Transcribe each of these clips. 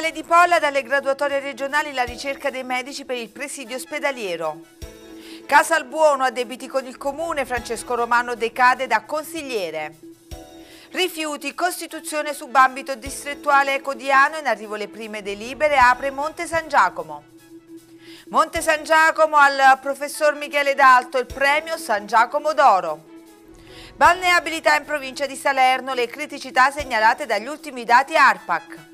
Ospedale di Polla, dalle graduatorie regionali la ricerca dei medici per il presidio ospedaliero. Casa al Buono, a debiti con il comune, Francesco Romano decade da consigliere. Rifiuti, costituzione subambito distrettuale ecodiano, in arrivo le prime delibere, apre Monte San Giacomo. Monte San Giacomo al professor Michele D'Alto, il premio San Giacomo d'Oro. Balneabilità in provincia di Salerno, le criticità segnalate dagli ultimi dati ARPAC.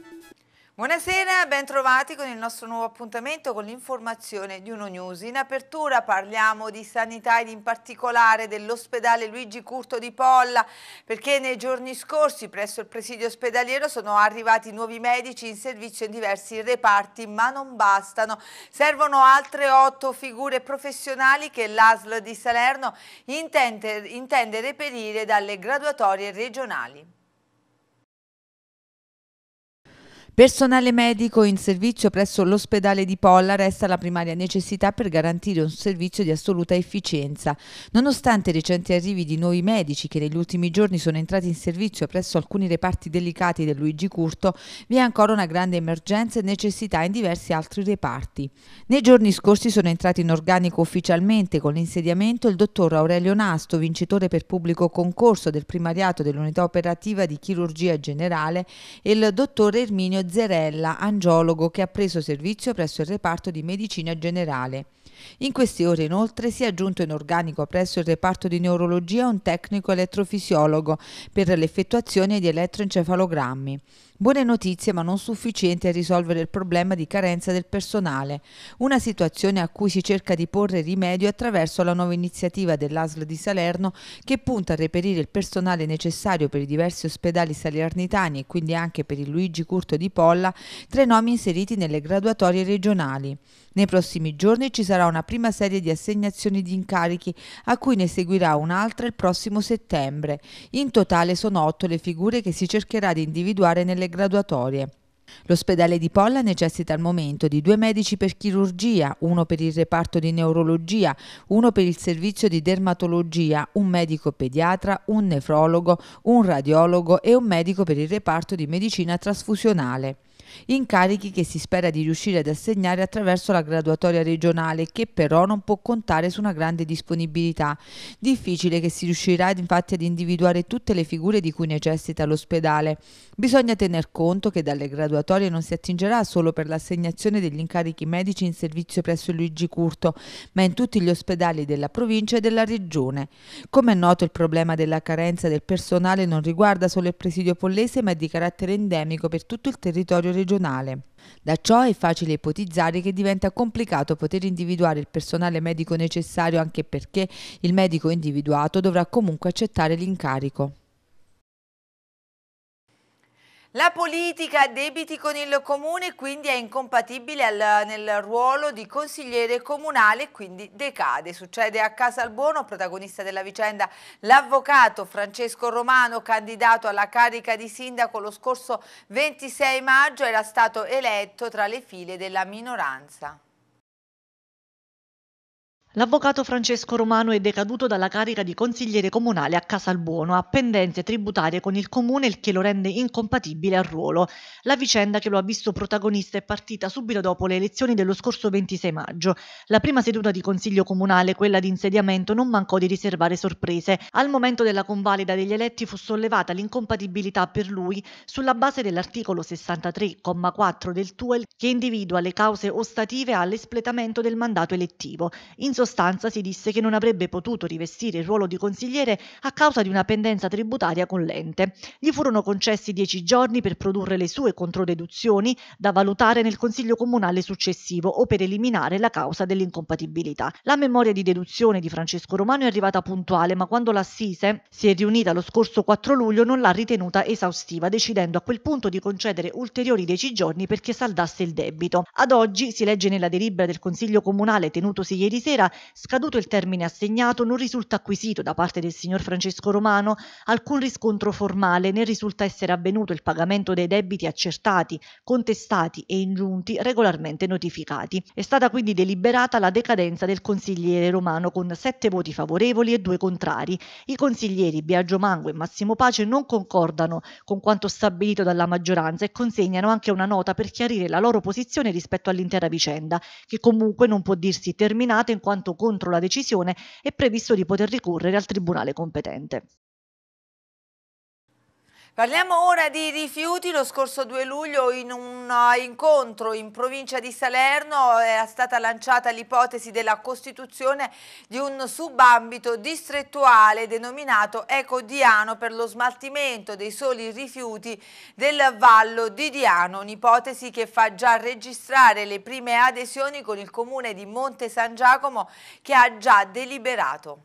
Buonasera, bentrovati con il nostro nuovo appuntamento con l'informazione di Uno News. In apertura parliamo di sanità ed in particolare dell'ospedale Luigi Curto di Polla perché nei giorni scorsi presso il presidio ospedaliero sono arrivati nuovi medici in servizio in diversi reparti ma non bastano. Servono altre otto figure professionali che l'ASL di Salerno intende, intende reperire dalle graduatorie regionali. Personale medico in servizio presso l'ospedale di Polla resta la primaria necessità per garantire un servizio di assoluta efficienza. Nonostante i recenti arrivi di nuovi medici che negli ultimi giorni sono entrati in servizio presso alcuni reparti delicati del Luigi Curto, vi è ancora una grande emergenza e necessità in diversi altri reparti. Nei giorni scorsi sono entrati in organico ufficialmente con l'insediamento il dottor Aurelio Nasto, vincitore per pubblico concorso del primariato dell'unità operativa di chirurgia generale, e il dottor Erminio Zerella, angiologo che ha preso servizio presso il reparto di medicina generale. In queste ore inoltre si è aggiunto in organico presso il reparto di neurologia un tecnico elettrofisiologo per l'effettuazione di elettroencefalogrammi. Buone notizie ma non sufficienti a risolvere il problema di carenza del personale, una situazione a cui si cerca di porre rimedio attraverso la nuova iniziativa dell'ASL di Salerno che punta a reperire il personale necessario per i diversi ospedali salernitani e quindi anche per il Luigi Curto di Polla, tra i nomi inseriti nelle graduatorie regionali. Nei prossimi giorni ci sarà una prima serie di assegnazioni di incarichi, a cui ne seguirà un'altra il prossimo settembre. In totale sono otto le figure che si cercherà di individuare nelle nelle graduatorie. L'ospedale di Polla necessita al momento di due medici per chirurgia, uno per il reparto di neurologia, uno per il servizio di dermatologia, un medico pediatra, un nefrologo, un radiologo e un medico per il reparto di medicina trasfusionale incarichi che si spera di riuscire ad assegnare attraverso la graduatoria regionale che però non può contare su una grande disponibilità. Difficile che si riuscirà infatti ad individuare tutte le figure di cui necessita l'ospedale. Bisogna tener conto che dalle graduatorie non si attingerà solo per l'assegnazione degli incarichi medici in servizio presso Luigi Curto, ma in tutti gli ospedali della provincia e della regione. Come è noto il problema della carenza del personale non riguarda solo il presidio pollese ma è di carattere endemico per tutto il territorio regionale regionale. Da ciò è facile ipotizzare che diventa complicato poter individuare il personale medico necessario anche perché il medico individuato dovrà comunque accettare l'incarico. La politica a debiti con il comune quindi è incompatibile al, nel ruolo di consigliere comunale, e quindi decade. Succede a Casalbuono, protagonista della vicenda, l'avvocato Francesco Romano, candidato alla carica di sindaco lo scorso 26 maggio, era stato eletto tra le file della minoranza. L'avvocato Francesco Romano è decaduto dalla carica di consigliere comunale a Casalbuono, ha pendenze tributarie con il comune, il che lo rende incompatibile al ruolo. La vicenda che lo ha visto protagonista è partita subito dopo le elezioni dello scorso 26 maggio. La prima seduta di consiglio comunale, quella di insediamento, non mancò di riservare sorprese. Al momento della convalida degli eletti fu sollevata l'incompatibilità per lui sulla base dell'articolo 63,4 del TUEL che individua le cause ostative all'espletamento del mandato elettivo. In sostanza si disse che non avrebbe potuto rivestire il ruolo di consigliere a causa di una pendenza tributaria con l'ente. Gli furono concessi dieci giorni per produrre le sue controdeduzioni da valutare nel Consiglio Comunale successivo o per eliminare la causa dell'incompatibilità. La memoria di deduzione di Francesco Romano è arrivata puntuale, ma quando l'Assise si è riunita lo scorso 4 luglio non l'ha ritenuta esaustiva, decidendo a quel punto di concedere ulteriori dieci giorni perché saldasse il debito. Ad oggi, si legge nella delibera del Consiglio Comunale tenutosi ieri sera, scaduto il termine assegnato, non risulta acquisito da parte del signor Francesco Romano alcun riscontro formale né risulta essere avvenuto il pagamento dei debiti accertati, contestati e ingiunti regolarmente notificati. È stata quindi deliberata la decadenza del consigliere Romano con sette voti favorevoli e due contrari. I consiglieri Biagio Mango e Massimo Pace non concordano con quanto stabilito dalla maggioranza e consegnano anche una nota per chiarire la loro posizione rispetto all'intera vicenda, che comunque non può dirsi terminata in quanto quanto contro la decisione, è previsto di poter ricorrere al tribunale competente. Parliamo ora di rifiuti. Lo scorso 2 luglio in un eh, incontro in provincia di Salerno eh, è stata lanciata l'ipotesi della costituzione di un subambito distrettuale denominato Eco Diano per lo smaltimento dei soli rifiuti del Vallo di Diano, un'ipotesi che fa già registrare le prime adesioni con il comune di Monte San Giacomo che ha già deliberato.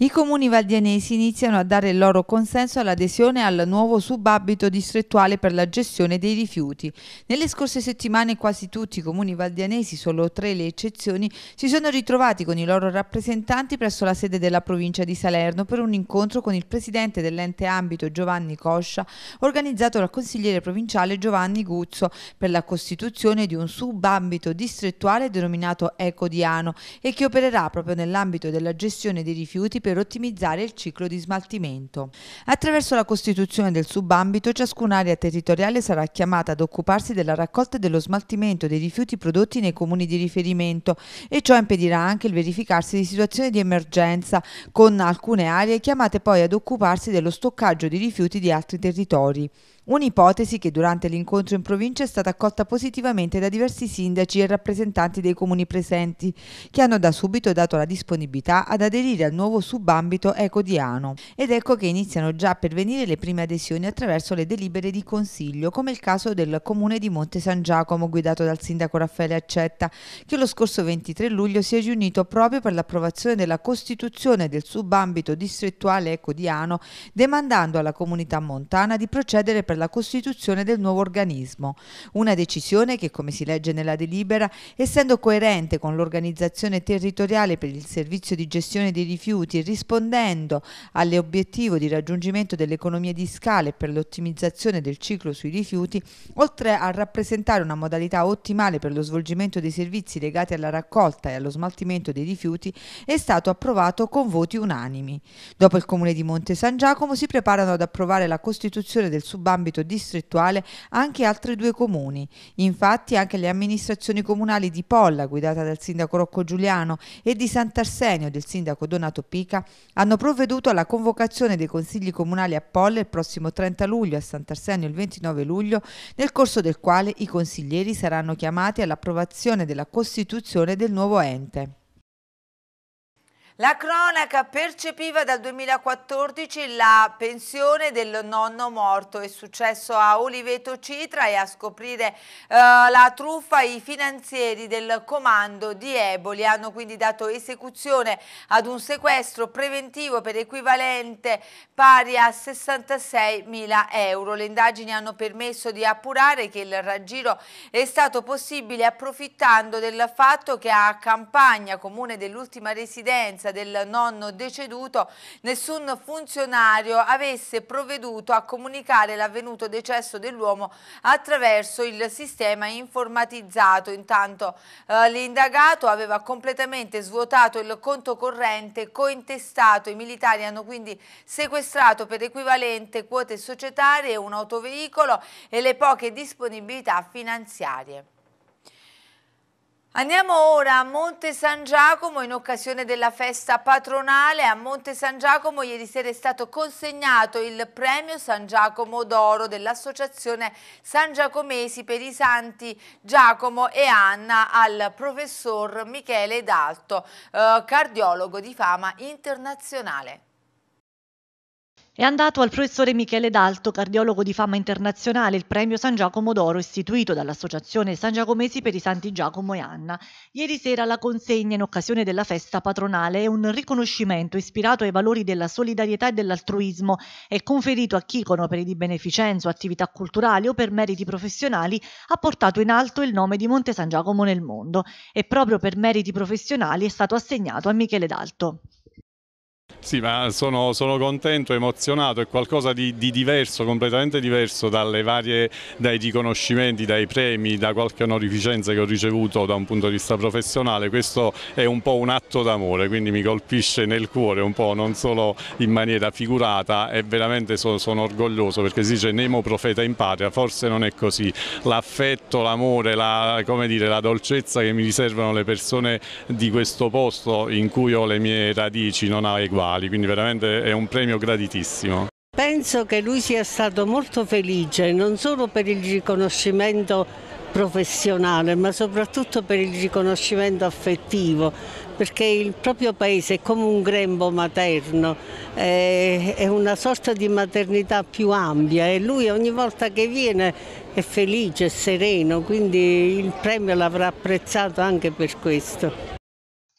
I comuni valdianesi iniziano a dare il loro consenso all'adesione al nuovo subabito distrettuale per la gestione dei rifiuti. Nelle scorse settimane quasi tutti i comuni valdianesi, solo tre le eccezioni, si sono ritrovati con i loro rappresentanti presso la sede della provincia di Salerno per un incontro con il presidente dell'ente ambito Giovanni Coscia, organizzato dal consigliere provinciale Giovanni Guzzo per la costituzione di un subambito distrettuale denominato Ecodiano e che opererà proprio nell'ambito della gestione dei rifiuti per ottimizzare il ciclo di smaltimento. Attraverso la costituzione del subambito, ciascuna area territoriale sarà chiamata ad occuparsi della raccolta e dello smaltimento dei rifiuti prodotti nei comuni di riferimento e ciò impedirà anche il verificarsi di situazioni di emergenza, con alcune aree chiamate poi ad occuparsi dello stoccaggio di rifiuti di altri territori. Un'ipotesi che durante l'incontro in provincia è stata accolta positivamente da diversi sindaci e rappresentanti dei comuni presenti, che hanno da subito dato la disponibilità ad aderire al nuovo subambito ecodiano. Ed ecco che iniziano già a pervenire le prime adesioni attraverso le delibere di consiglio, come il caso del comune di Monte San Giacomo, guidato dal sindaco Raffaele Accetta, che lo scorso 23 luglio si è riunito proprio per l'approvazione della costituzione del subambito distrettuale ecodiano, demandando alla comunità montana di procedere per la costituzione del nuovo organismo. Una decisione che, come si legge nella delibera, essendo coerente con l'organizzazione territoriale per il servizio di gestione dei rifiuti e rispondendo all'obiettivo di raggiungimento dell'economia di scala e per l'ottimizzazione del ciclo sui rifiuti, oltre a rappresentare una modalità ottimale per lo svolgimento dei servizi legati alla raccolta e allo smaltimento dei rifiuti, è stato approvato con voti unanimi. Dopo il comune di Monte San Giacomo si preparano ad approvare la costituzione del subambito nell'ambito distrettuale anche altri due comuni. Infatti anche le amministrazioni comunali di Polla, guidata dal sindaco Rocco Giuliano, e di Sant'Arsenio, del sindaco Donato Pica, hanno provveduto alla convocazione dei consigli comunali a Polla il prossimo 30 luglio e a Sant'Arsenio il 29 luglio, nel corso del quale i consiglieri saranno chiamati all'approvazione della Costituzione del nuovo ente. La cronaca percepiva dal 2014 la pensione del nonno morto. È successo a Oliveto Citra e a scoprire uh, la truffa i finanzieri del comando di Eboli hanno quindi dato esecuzione ad un sequestro preventivo per equivalente pari a 66 mila euro. Le indagini hanno permesso di appurare che il raggiro è stato possibile approfittando del fatto che a Campagna, comune dell'ultima residenza mancanza del nonno deceduto, nessun funzionario avesse provveduto a comunicare l'avvenuto decesso dell'uomo attraverso il sistema informatizzato. Intanto eh, l'indagato aveva completamente svuotato il conto corrente cointestato. I militari hanno quindi sequestrato per equivalente quote societarie un autoveicolo e le poche disponibilità finanziarie. Andiamo ora a Monte San Giacomo in occasione della festa patronale. A Monte San Giacomo ieri sera è stato consegnato il premio San Giacomo d'Oro dell'Associazione San Giacomesi per i Santi Giacomo e Anna al professor Michele D'Alto, eh, cardiologo di fama internazionale. È andato al professore Michele D'Alto, cardiologo di fama internazionale, il premio San Giacomo d'Oro istituito dall'Associazione San Giacomesi per i Santi Giacomo e Anna. Ieri sera la consegna in occasione della festa patronale è un riconoscimento ispirato ai valori della solidarietà e dell'altruismo e conferito a chi con opere di beneficenza o attività culturali o per meriti professionali ha portato in alto il nome di Monte San Giacomo nel mondo e proprio per meriti professionali è stato assegnato a Michele D'Alto. Sì, ma sono, sono, contento, emozionato, è qualcosa di, di diverso, completamente diverso varie, dai riconoscimenti, dai premi, da qualche onorificenza che ho ricevuto da un punto di vista professionale. Questo è un po' un atto d'amore, quindi mi colpisce nel cuore un po', non solo in maniera figurata, e veramente sono, sono orgoglioso perché si dice Nemo profeta in patria, forse non è così. L'affetto, l'amore, la, la dolcezza che mi riservano le persone di questo posto in cui ho le mie radici non ha eguali globali, quindi veramente è un premio graditissimo. Penso che lui sia stato molto felice non solo per il riconoscimento professionale ma soprattutto per il riconoscimento affettivo perché il proprio paese è come un grembo materno, è una sorta di maternità più ampia e lui ogni volta che viene è felice, è sereno, quindi il premio l'avrà apprezzato anche per questo.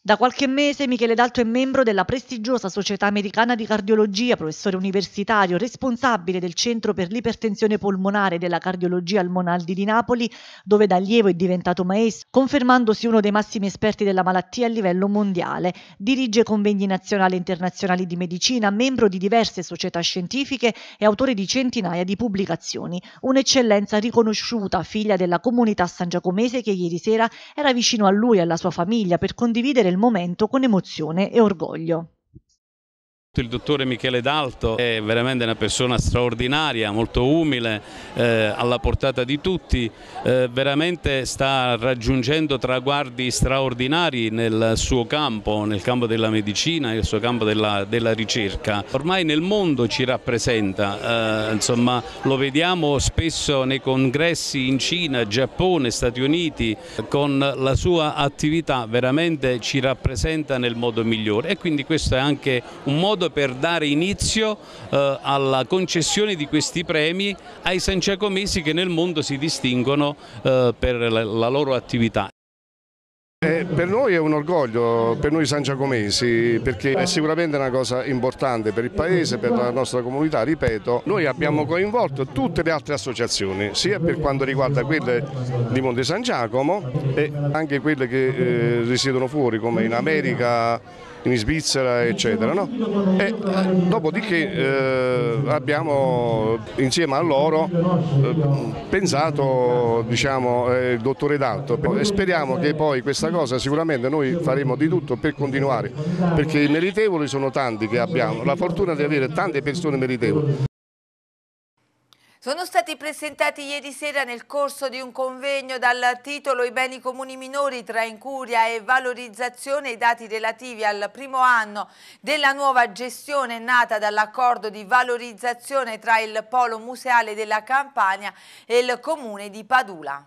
Da qualche mese Michele D'Alto è membro della prestigiosa Società Americana di Cardiologia, professore universitario, responsabile del Centro per l'Ipertensione Polmonare della Cardiologia al Monaldi di Napoli, dove da allievo è diventato maestro, confermandosi uno dei massimi esperti della malattia a livello mondiale. Dirige convegni nazionali e internazionali di medicina, membro di diverse società scientifiche e autore di centinaia di pubblicazioni. Un'eccellenza riconosciuta, figlia della comunità sangiacomese che ieri sera era vicino a lui e alla sua famiglia per condividere il momento con emozione e orgoglio il dottore Michele D'Alto, è veramente una persona straordinaria, molto umile, eh, alla portata di tutti, eh, veramente sta raggiungendo traguardi straordinari nel suo campo, nel campo della medicina, nel suo campo della, della ricerca. Ormai nel mondo ci rappresenta, eh, insomma, lo vediamo spesso nei congressi in Cina, Giappone, Stati Uniti, con la sua attività veramente ci rappresenta nel modo migliore e quindi questo è anche un modo per dare inizio eh, alla concessione di questi premi ai sanciacomesi che nel mondo si distinguono eh, per la, loro attività. Eh, per noi è un orgoglio, per noi sanciacomesi, perché è sicuramente una cosa importante per il paese, per la nostra comunità, ripeto, noi abbiamo coinvolto tutte le altre associazioni, sia per quanto riguarda quelle di Monte San Giacomo e anche quelle che eh, risiedono fuori come in America, in Svizzera eccetera. No? E, eh, dopodiché eh, abbiamo insieme a loro eh, pensato diciamo, eh, il dottore D'Alto e speriamo che poi questa cosa sicuramente noi faremo di tutto per continuare perché i meritevoli sono tanti che abbiamo, la fortuna di avere tante persone meritevoli. Sono stati presentati ieri sera nel corso di un convegno dal titolo I beni comuni minori tra incuria e valorizzazione i dati relativi al primo anno della nuova gestione nata dall'accordo di valorizzazione tra il Polo Museale della Campania e il Comune di Padula.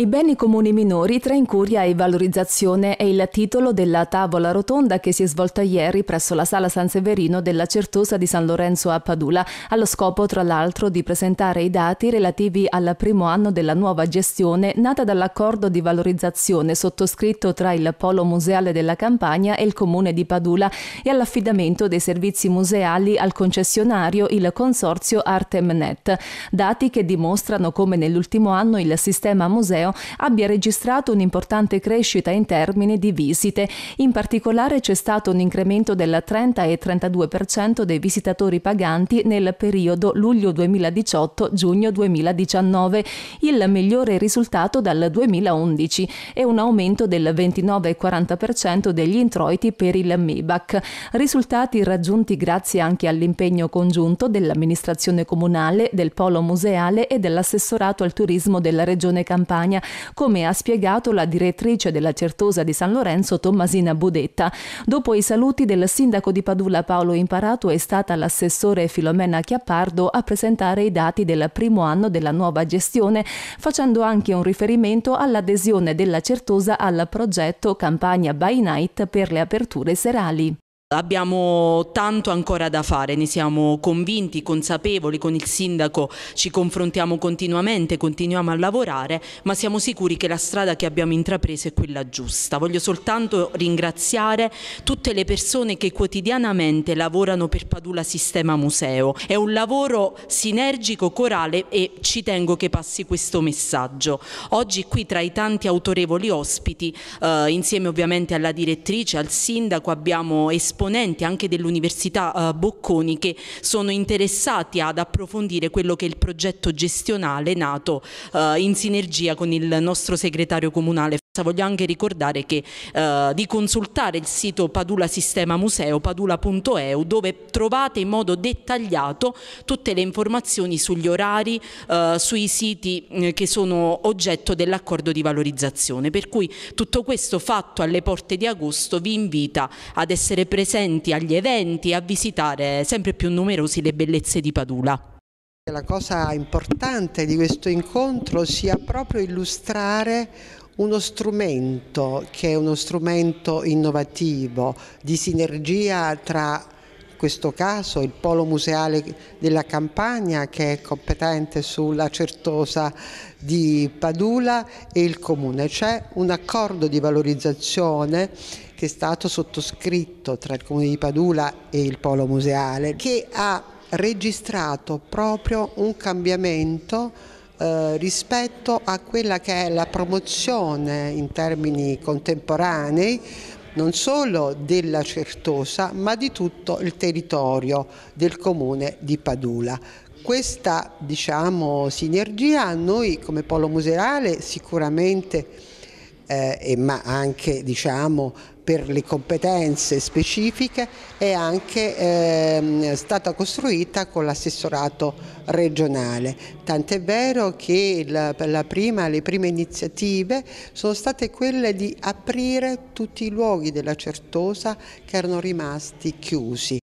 I beni comuni minori tra incuria e valorizzazione è il titolo della tavola rotonda che si è svolta ieri presso la sala San Severino della Certosa di San Lorenzo a Padula, allo scopo tra l'altro di presentare i dati relativi al primo anno della nuova gestione nata dall'accordo di valorizzazione sottoscritto tra il Polo Museale della Campania e il Comune di Padula e all'affidamento dei servizi museali al concessionario il Consorzio Artemnet, dati che dimostrano come nell'ultimo anno il sistema museo museo abbia registrato un'importante crescita in termini di visite. In particolare c'è stato un incremento del 30 e 32% dei visitatori paganti nel periodo luglio 2018-giugno 2019, il migliore risultato dal 2011 e un aumento del 29 40% degli introiti per il MIBAC. Risultati raggiunti grazie anche all'impegno congiunto dell'amministrazione comunale, del polo museale e dell'assessorato al turismo della Regione Campania Sardegna, come ha spiegato la direttrice della Certosa di San Lorenzo Tommasina Budetta. Dopo i saluti del sindaco di Padula Paolo Imparato è stata l'assessore Filomena Chiappardo a presentare i dati del primo anno della nuova gestione, facendo anche un riferimento all'adesione della Certosa al progetto Campagna by Night per le aperture serali. Abbiamo tanto ancora da fare, ne siamo convinti, consapevoli, con il sindaco ci confrontiamo continuamente, continuiamo a lavorare, ma siamo sicuri che la strada che abbiamo intrapreso è quella giusta. Voglio soltanto ringraziare tutte le persone che quotidianamente lavorano per Padula Sistema Museo. È un lavoro sinergico, corale e ci tengo che passi questo messaggio. Oggi qui tra i tanti autorevoli ospiti, eh, insieme ovviamente alla direttrice, al sindaco, abbiamo espresso esponenti anche dell'Università eh, Bocconi che sono interessati ad approfondire quello che è il progetto gestionale nato eh, in sinergia con il nostro segretario comunale Piazza, voglio anche ricordare che, eh, di consultare il sito Padula Sistema Museo, padula.eu, dove trovate in modo dettagliato tutte le informazioni sugli orari, eh, sui siti mm, che sono oggetto dell'accordo di valorizzazione. Per cui tutto questo fatto alle porte di agosto vi invita ad essere presenti agli eventi e a visitare sempre più numerosi le bellezze di Padula. La cosa importante di questo incontro sia proprio illustrare uno strumento che è uno strumento innovativo di sinergia tra in questo caso il Polo Museale della Campania che è competente sulla Certosa di Padula e il Comune. C'è un accordo di valorizzazione che è stato sottoscritto tra il Comune di Padula e il Polo Museale che ha registrato proprio un cambiamento eh, rispetto a quella che è la promozione in termini contemporanei non solo della Certosa ma di tutto il territorio del comune di Padula. Questa diciamo, sinergia noi come polo museale sicuramente eh, ma anche diciamo, per le competenze specifiche è anche eh, stata costruita con l'assessorato regionale. Tant'è vero che la, la prima, le prime iniziative sono state quelle di aprire tutti i luoghi della Certosa che erano rimasti chiusi.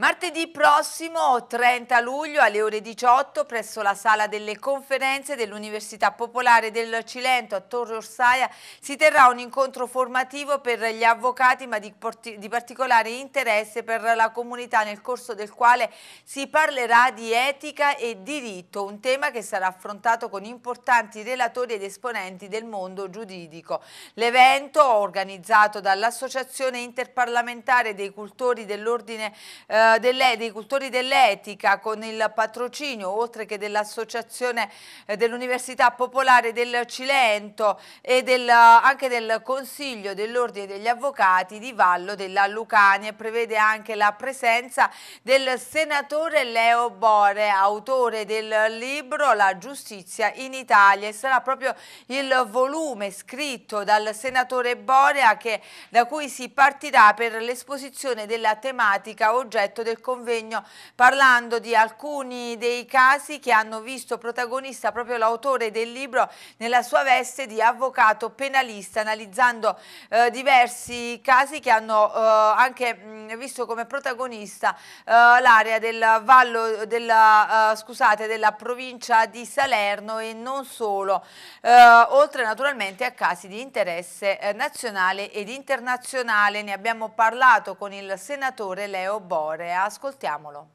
Martedì prossimo, 30 luglio, alle ore 18, presso la Sala delle Conferenze dell'Università Popolare del Cilento a Torre Orsaia, si terrà un incontro formativo per gli avvocati, ma di, di particolare interesse per la comunità, nel corso del quale si parlerà di etica e diritto, un tema che sarà affrontato con importanti relatori ed esponenti del mondo giuridico. L'evento, organizzato dall'Associazione Interparlamentare dei Cultori dell'Ordine eh, delle, dei cultori dell'etica con il patrocinio oltre che dell'associazione eh, dell'Università Popolare del Cilento e del, anche del Consiglio dell'Ordine degli Avvocati di Vallo della Lucania. Prevede anche la presenza del senatore Leo Bore, autore del libro La giustizia in Italia e sarà proprio il volume scritto dal senatore Borea che, da cui si partirà per l'esposizione della tematica oggetto oggetto del convegno parlando di alcuni dei casi che hanno visto protagonista proprio l'autore del libro nella sua veste di avvocato penalista analizzando eh, diversi casi che hanno eh, anche mh, visto come protagonista eh, l'area del vallo della, eh, scusate, della provincia di Salerno e non solo, eh, oltre naturalmente a casi di interesse eh, nazionale ed internazionale. Ne abbiamo parlato con il senatore Leo Bor errore. Ascoltiamolo.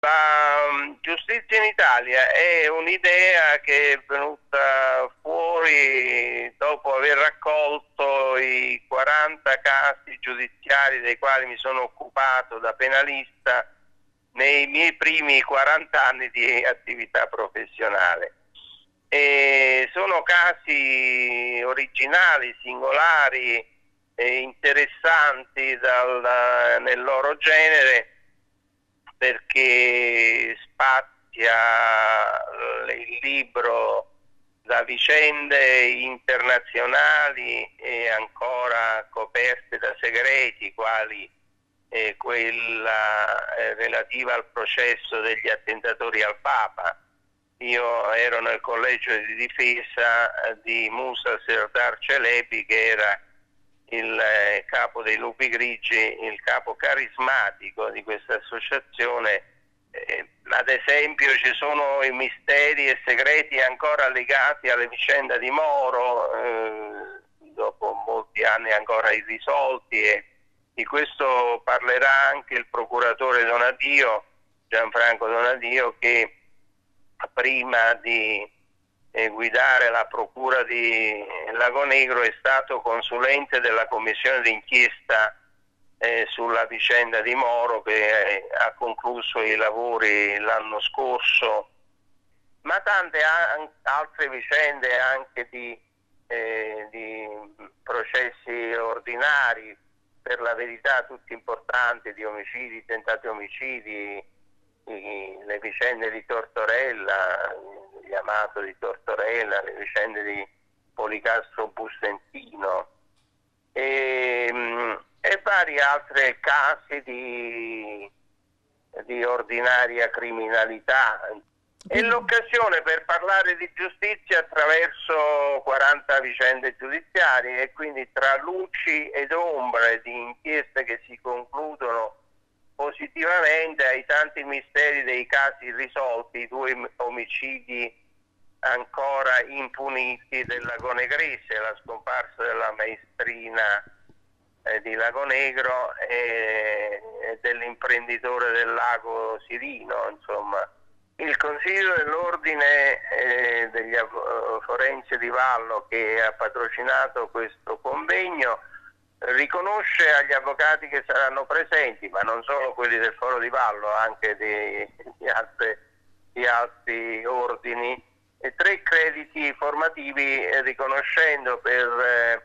La mm, giustizia in Italia è un'idea che è venuta fuori dopo aver raccolto i 40 casi giudiziari dei quali mi sono occupato da penalista nei miei primi 40 anni di attività professionale. E sono casi originali, singolari, interessanti dal, nel loro genere perché spazia eh, il libro da vicende internazionali e ancora coperte da segreti quali eh, quella eh, relativa al processo degli attentatori al Papa. Io ero nel collegio di difesa eh, di Musa Serdar Celebi che era il eh, capo dei lupi grigi, il capo carismatico di questa associazione. Eh, ad esempio ci sono i misteri e segreti ancora legati alle vicende di Moro, eh, dopo molti anni ancora irrisolti e di questo parlerà anche il procuratore Donadio, Gianfranco Donadio, che prima di eh, guidare la Procura di Lago Negro è stato consulente della commissione d'inchiesta eh, sulla vicenda di Moro che eh, ha concluso i lavori l'anno scorso, ma tante altre vicende anche di, eh, di processi ordinari, per la verità tutti importanti, di omicidi, tentati omicidi, i, le vicende di Tortorella, di Amato di Tortorella, le vicende di Policasso Bussentino e, mm, e vari altri casi di, di ordinaria criminalità. È l'occasione per parlare di giustizia attraverso 40 vicende giudiziarie e quindi tra luci ed ombre di inchieste che si concludono positivamente ai tanti misteri dei casi risolti, i due omicidi ancora impuniti del Lago Negrese, la scomparsa della maestrina eh, di Lago Negro e, e dell'imprenditore del lago Sirino, insomma. Il Consiglio dell'Ordine eh, degli Forense di Vallo che ha patrocinato questo convegno riconosce agli avvocati che saranno presenti, ma non solo quelli del Foro di Vallo, anche di, di, altre, di altri ordini, tre crediti formativi eh, riconoscendo per eh,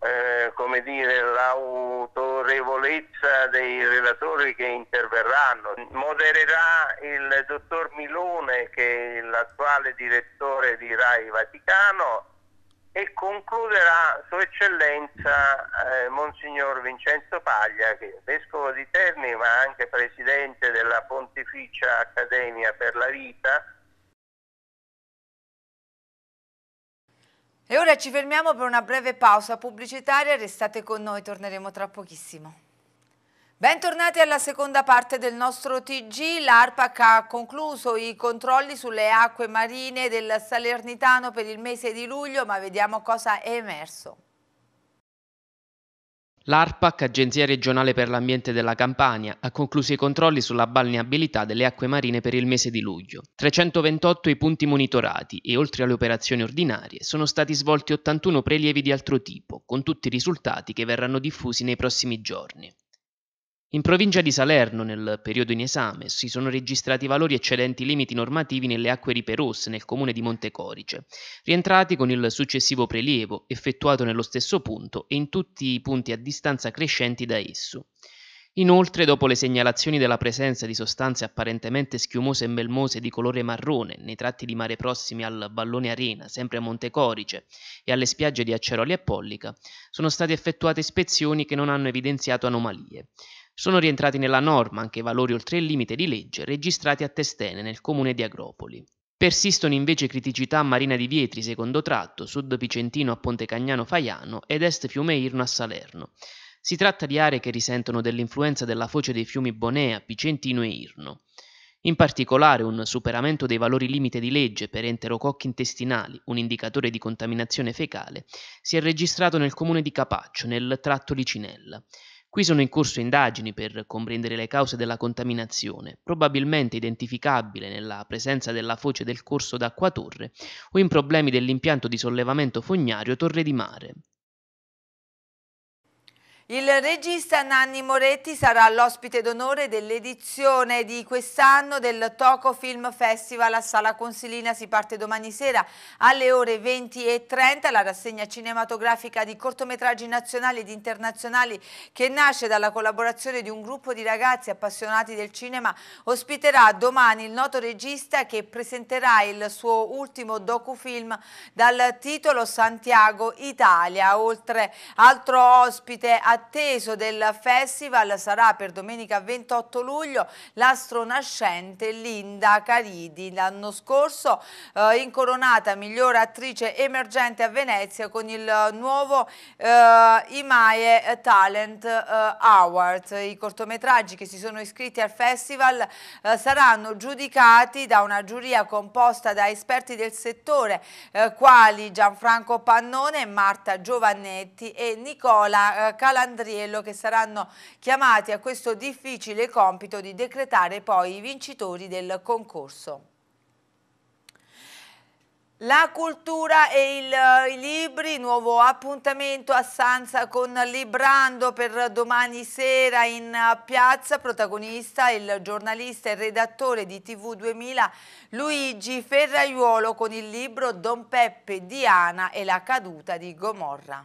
eh, dire, l'autorevolezza dei relatori che interverranno. Modererà il dottor Milone, che è l'attuale direttore di RAI Vaticano, e concluderà Sua Eccellenza eh, Monsignor Vincenzo Paglia, che è vescovo di Terni ma anche presidente della Pontificia Accademia per la Vita. E ora ci fermiamo per una breve pausa pubblicitaria, restate con noi, torneremo tra pochissimo. Bentornati alla seconda parte del nostro TG. L'ARPAC ha concluso i controlli sulle acque marine del Salernitano per il mese di luglio, ma vediamo cosa è emerso. L'ARPAC, Agenzia regionale per l'ambiente della Campania, ha concluso i controlli sulla balneabilità delle acque marine per il mese di luglio. 328 i punti monitorati e oltre alle operazioni ordinarie sono stati svolti 81 prelievi di altro tipo, con tutti i risultati che verranno diffusi nei prossimi giorni. In provincia di Salerno, nel periodo in esame, si sono registrati valori eccedenti i limiti normativi nelle acque riperosse nel comune di Montecorice, rientrati con il successivo prelievo, effettuato nello stesso punto e in tutti i punti a distanza crescenti da esso. Inoltre, dopo le segnalazioni della presenza di sostanze apparentemente schiumose e melmose di colore marrone nei tratti di mare prossimi al Ballone Arena, sempre a Montecorice, e alle spiagge di Acceroli e Pollica, sono state effettuate ispezioni che non hanno evidenziato anomalie. Sono rientrati nella norma anche i valori oltre il limite di legge registrati a Testene nel comune di Agropoli. Persistono invece criticità a Marina di Vietri, secondo tratto, sud Picentino a Ponte Cagnano Faiano ed est Fiume Irno a Salerno. Si tratta di aree che risentono dell'influenza della foce dei fiumi Bonea, Picentino e Irno. In particolare un superamento dei valori limite di legge per enterococchi intestinali, un indicatore di contaminazione fecale, si è registrato nel comune di Capaccio, nel tratto Licinella. Qui sono in corso indagini per comprendere le cause della contaminazione, probabilmente identificabile nella presenza della foce del corso d'acqua Torre o in problemi dell'impianto di sollevamento fognario Torre di Mare. Il regista Nanni Moretti sarà l'ospite d'onore dell'edizione di quest'anno del Toco Film Festival a Sala Consilina. Si parte domani sera alle ore 20.30 la rassegna cinematografica di cortometraggi nazionali ed internazionali che nasce dalla collaborazione di un gruppo di ragazzi appassionati del cinema. Ospiterà domani il noto regista che presenterà il suo ultimo docufilm dal titolo Santiago Italia. Oltre altro ospite attivo atteso del festival sarà per domenica 28 luglio l'astronascente Linda Caridi. L'anno scorso eh, incoronata miglior attrice emergente a Venezia con il nuovo eh, IMAE Talent eh, Award. I cortometraggi che si sono iscritti al festival eh, saranno giudicati da una giuria composta da esperti del settore eh, quali Gianfranco Pannone, Marta Giovannetti e Nicola eh, Calabria Andriello che saranno chiamati a questo difficile compito di decretare poi i vincitori del concorso. La cultura e il, eh, i libri, nuovo appuntamento a Sanza con Librando per domani sera in eh, piazza, protagonista il giornalista e redattore di TV 2000 Luigi Ferraiuolo con il libro Don Peppe, Diana e la caduta di Gomorra.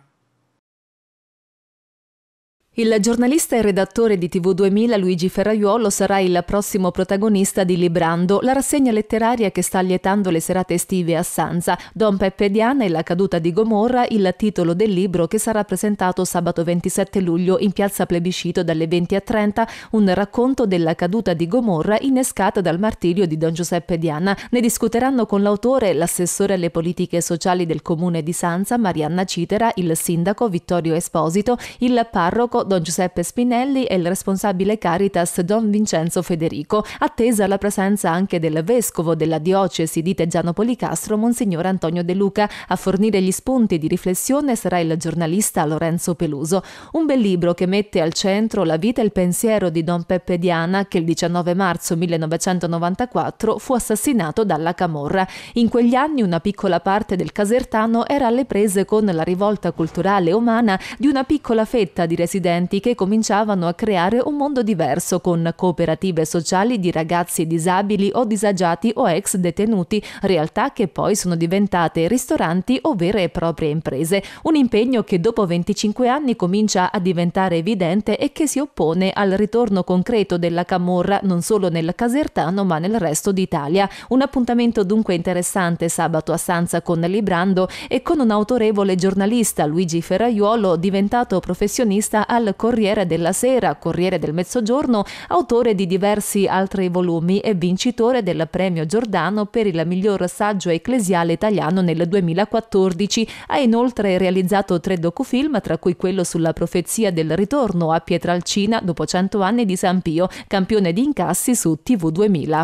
Il giornalista e redattore di TV2000 Luigi Ferraiuolo sarà il prossimo protagonista di Librando, la rassegna letteraria che sta lietando le serate estive a Sanza, Don Peppe Diana e la caduta di Gomorra, il titolo del libro che sarà presentato sabato 27 luglio in piazza Plebiscito dalle 20.30, un racconto della caduta di Gomorra innescata dal martirio di Don Giuseppe Diana. Ne discuteranno con l'autore l'assessore alle politiche sociali del comune di Sanza, Marianna Citera, il sindaco Vittorio Esposito, il parroco Don Giuseppe Spinelli e il responsabile Caritas Don Vincenzo Federico, attesa la presenza anche del vescovo della diocesi di Teggiano Policastro, Monsignor Antonio De Luca. A fornire gli spunti di riflessione sarà il giornalista Lorenzo Peluso. Un bel libro che mette al centro la vita e il pensiero di Don Peppe Diana, che il 19 marzo 1994 fu assassinato dalla Camorra. In quegli anni una piccola parte del casertano era alle prese con la rivolta culturale umana di una piccola fetta di residenti studenti che cominciavano a creare un mondo diverso con cooperative sociali di ragazzi disabili o disagiati o ex detenuti, realtà che poi sono diventate ristoranti o vere e proprie imprese, un impegno che dopo 25 anni comincia a diventare evidente e che si oppone al ritorno concreto della Camorra non solo nel Casertano ma nel resto d'Italia. Un appuntamento dunque interessante sabato a Sanza con Librando e con un autorevole giornalista Luigi Ferraiuolo diventato professionista a al Corriere della Sera, Corriere del Mezzogiorno, autore di diversi altri volumi e vincitore del premio Giordano per il miglior saggio ecclesiale italiano nel 2014. Ha inoltre realizzato tre docufilm, tra cui quello sulla profezia del ritorno a Pietralcina dopo 100 anni di San Pio, campione di incassi su TV 2000.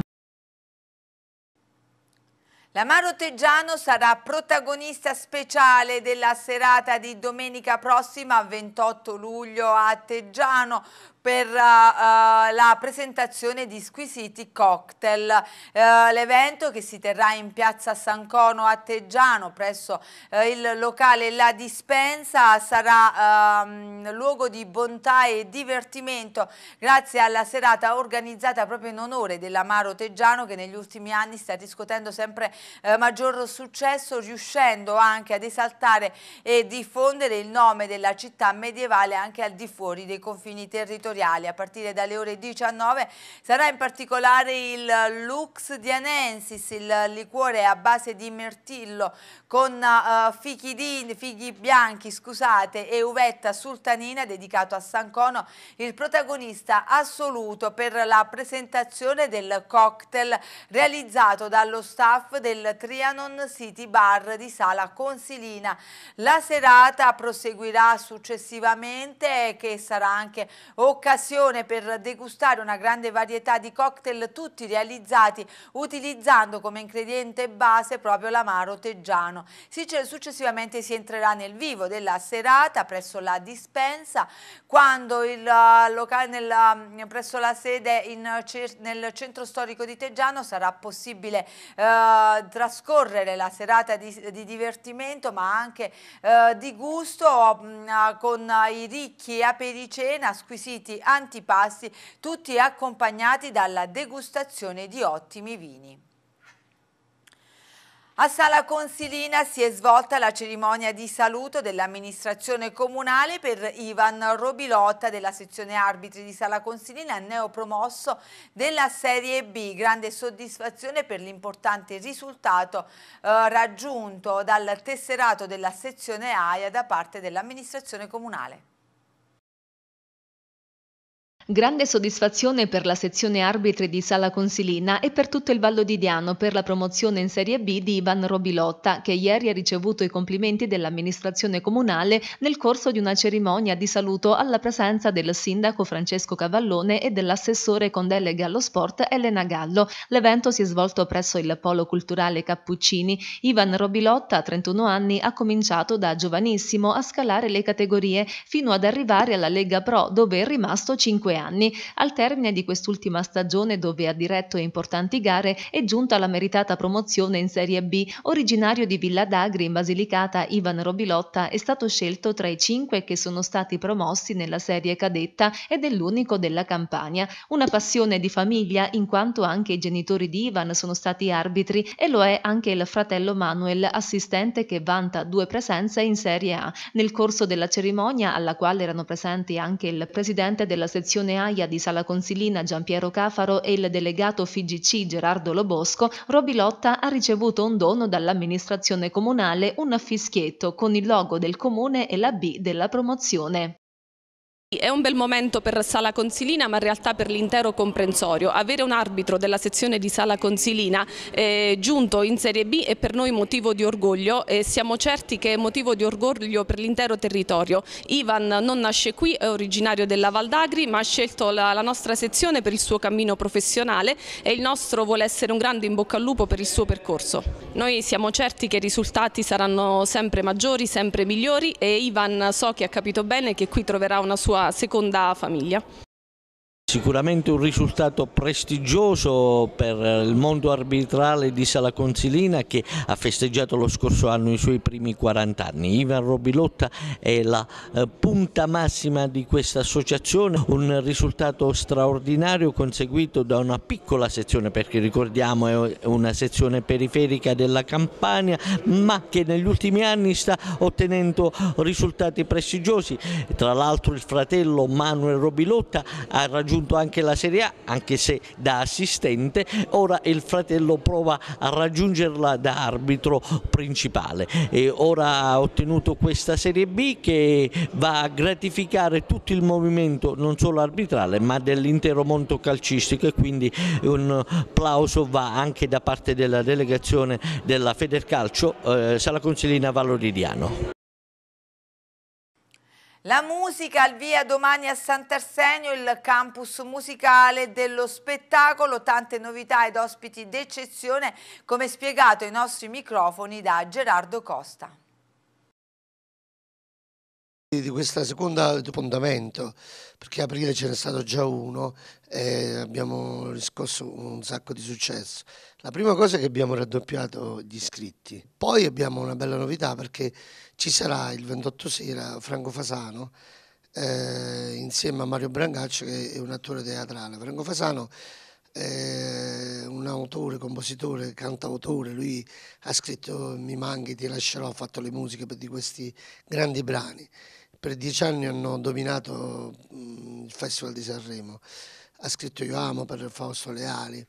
L'Amaro Teggiano sarà protagonista speciale della serata di domenica prossima 28 luglio a Teggiano per uh, la presentazione di squisiti cocktail. Uh, L'evento che si terrà in piazza San Cono a Teggiano presso uh, il locale La Dispensa sarà ehm, luogo di bontà e divertimento grazie alla serata organizzata proprio in onore dell'amaro Teggiano che negli ultimi anni sta riscuotendo sempre maggior successo riuscendo anche ad esaltare e diffondere il nome della città medievale anche al di fuori dei confini territoriali editoriali. A partire dalle ore 19 sarà in particolare il Lux Dianensis, il liquore a base di mirtillo con uh, fichi, di, fighi bianchi scusate, e uvetta sultanina dedicato a San Cono, il protagonista assoluto per la presentazione del cocktail realizzato dallo staff del Trianon City Bar di Sala Consilina. La serata proseguirà successivamente che sarà anche occasione occasione per degustare una grande varietà di cocktail tutti realizzati utilizzando come ingrediente base proprio l'amaro teggiano. Successivamente si entrerà nel vivo della serata presso la dispensa quando il eh, locale nella, mm, presso la sede in, nel centro storico di Teggiano sarà possibile eh, trascorrere la serata di, di divertimento ma anche eh, di gusto mm, con i ricchi apericena squisiti piatti, antipasti, tutti accompagnati dalla degustazione di ottimi vini. A Sala Consilina si è svolta la cerimonia di saluto dell'amministrazione comunale per Ivan Robilotta della sezione arbitri di Sala Consilina, neopromosso della Serie B. Grande soddisfazione per l'importante risultato eh, raggiunto dal tesserato della sezione AIA da parte dell'amministrazione comunale. Grande soddisfazione per la sezione arbitri di Sala Consilina e per tutto il Vallo di Diano per la promozione in Serie B di Ivan Robilotta, che ieri ha ricevuto i complimenti dell'amministrazione comunale nel corso di una cerimonia di saluto alla presenza del sindaco Francesco Cavallone e dell'assessore con delega allo sport Elena Gallo. L'evento si è svolto presso il Polo Culturale Cappuccini. Ivan Robilotta, a 31 anni, ha cominciato da giovanissimo a scalare le categorie fino ad arrivare alla Lega Pro, dove è rimasto 5 anni anni, al termine di quest'ultima stagione dove ha diretto importanti gare è giunta la meritata promozione in Serie B. Originario di Villa d'Agri in Basilicata, Ivan Robilotta è stato scelto tra i cinque che sono stati promossi nella serie cadetta ed è l'unico della Campania. Una passione di famiglia in quanto anche i genitori di Ivan sono stati arbitri e lo è anche il fratello Manuel, assistente che vanta due presenze in Serie A. Nel corso della cerimonia, alla quale erano presenti anche il presidente della sezione delegazione AIA di Sala Consilina Giampiero Cafaro e il delegato FIGC Gerardo Lobosco, Robilotta ha ricevuto un dono dall'amministrazione comunale un fischietto con il logo del comune e la B della promozione. È un bel momento per Sala Consilina ma in realtà per l'intero comprensorio. Avere un arbitro della sezione di Sala Consilina eh, giunto in Serie B è per noi motivo di orgoglio e siamo certi che è motivo di orgoglio per l'intero territorio. Ivan non nasce qui, è originario della Valdagri ma ha scelto la, la, nostra sezione per il suo cammino professionale e il nostro vuole essere un grande in bocca al lupo per il suo percorso. Noi siamo certi che i risultati saranno sempre maggiori, sempre migliori e Ivan so che ha capito bene che qui troverà una sua sua seconda famiglia. Sicuramente un risultato prestigioso per il mondo arbitrale di Sala Consilina che ha festeggiato lo scorso anno i suoi primi 40 anni. Ivan Robilotta è la eh, punta massima di questa associazione, un risultato straordinario conseguito da una piccola sezione perché ricordiamo è una sezione periferica della Campania ma che negli ultimi anni sta ottenendo risultati prestigiosi. Tra l'altro il fratello Manuel Robilotta ha raggiunto raggiunto anche la Serie A, anche se da assistente, ora il fratello prova a raggiungerla da arbitro principale. E ora ha ottenuto questa Serie B che va a gratificare tutto il movimento, non solo arbitrale, ma dell'intero mondo calcistico e quindi un plauso va anche da parte della delegazione della Federcalcio eh, Sala Consilina Valoridiano. La musica al via domani a Sant'Arsenio, il campus musicale dello spettacolo, tante novità ed ospiti d'eccezione, come spiegato ai nostri microfoni da Gerardo Costa di questo secondo appuntamento, perché aprile ce n'è stato già uno e abbiamo riscosso un sacco di successo. La prima cosa è che abbiamo raddoppiato gli iscritti, poi abbiamo una bella novità perché ci sarà il 28 sera Franco Fasano eh, insieme a Mario Brangaccio che è un attore teatrale. Franco Fasano eh, un autore, compositore, cantautore, lui ha scritto Mi manchi, ti lascerò, ha fatto le musiche di questi grandi brani per dieci anni hanno dominato mm, il Festival di Sanremo. Ha scritto Io Amo per Fausto Leali,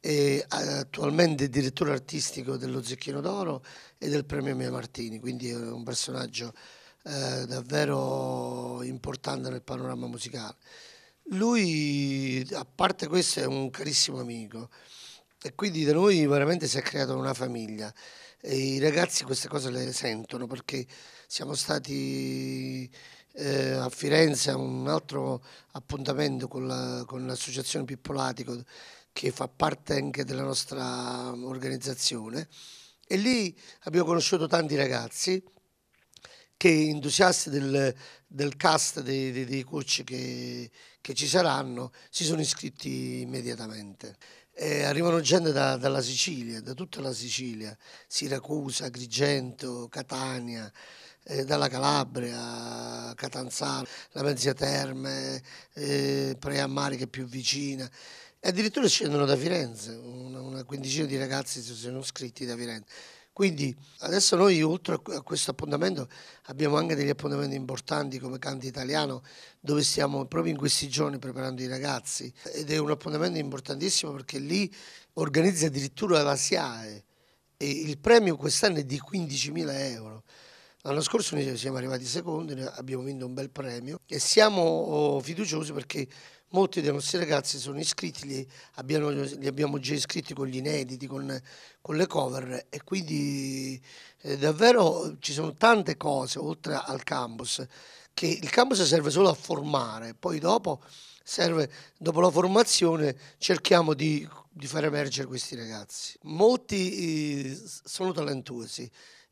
è attualmente direttore artistico dello Zecchino d'Oro e del Premio Mia Martini, quindi è un personaggio eh, davvero importante nel panorama musicale. Lui, a parte questo, è un carissimo amico e quindi da noi veramente si è creata una famiglia. E I ragazzi queste cose le sentono perché siamo stati eh, a Firenze a un altro appuntamento con, la, l'associazione Pippolatico che fa parte anche della nostra organizzazione e lì abbiamo conosciuto tanti ragazzi che entusiasti del, del cast dei, dei, dei coach che, che, ci saranno si sono iscritti immediatamente. Eh, arrivano gente da, dalla Sicilia, da tutta la Sicilia, Siracusa, Agrigento, Catania, eh, dalla Calabria, Catanzaro, la Mezzia Terme, eh, Preammari che è più vicina. E addirittura scendono da Firenze, una, una quindicina di ragazzi si sono iscritti da Firenze. Quindi adesso noi oltre a questo appuntamento abbiamo anche degli appuntamenti importanti come Canti Italiano dove stiamo proprio in questi giorni preparando i ragazzi ed è un appuntamento importantissimo perché lì organizza addirittura la SIAE e il premio quest'anno è di 15.000 euro. L'anno scorso noi siamo arrivati secondi, abbiamo vinto un bel premio e siamo oh, fiduciosi perché molti dei nostri ragazzi sono iscritti, li abbiamo, li abbiamo già iscritti con gli inediti, con, con le cover e quindi eh, davvero ci sono tante cose oltre al campus che il campus serve solo a formare, poi dopo, serve, dopo la formazione cerchiamo di, di, far emergere questi ragazzi. Molti eh, sono talentuosi,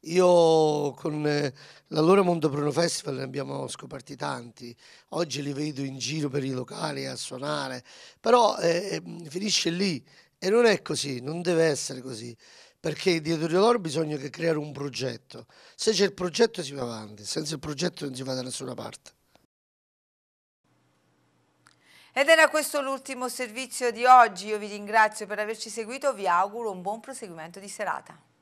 io con eh, l'allora Mondo Prono Festival ne abbiamo scoperti tanti, oggi li vedo in giro per i locali a suonare, però eh, eh finisce lì e non è così, non deve essere così, perché dietro di loro bisogna creare un progetto, se c'è il progetto si va avanti, senza il progetto non si va da nessuna parte. Ed era questo l'ultimo servizio di oggi, io vi ringrazio per averci seguito, vi auguro un buon proseguimento di serata.